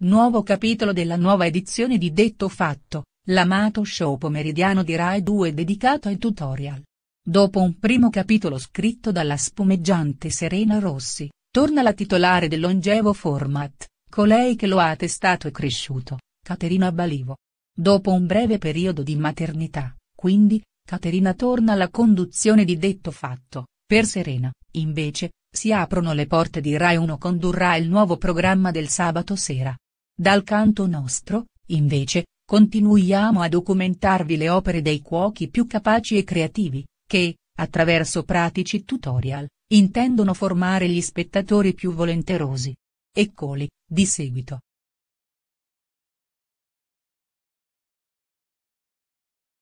Nuovo capitolo della nuova edizione di Detto Fatto, l'amato show pomeridiano di Rai 2 dedicato ai tutorial. Dopo un primo capitolo scritto dalla spumeggiante Serena Rossi, torna la titolare del longevo format, colei che lo ha testato e cresciuto, Caterina Balivo. Dopo un breve periodo di maternità, quindi, Caterina torna alla conduzione di Detto Fatto, per Serena, invece, si aprono le porte di Rai 1 condurrà il nuovo programma del sabato sera dal canto nostro, invece, continuiamo a documentarvi le opere dei cuochi più capaci e creativi, che, attraverso pratici tutorial, intendono formare gli spettatori più volenterosi. Eccoli, di seguito.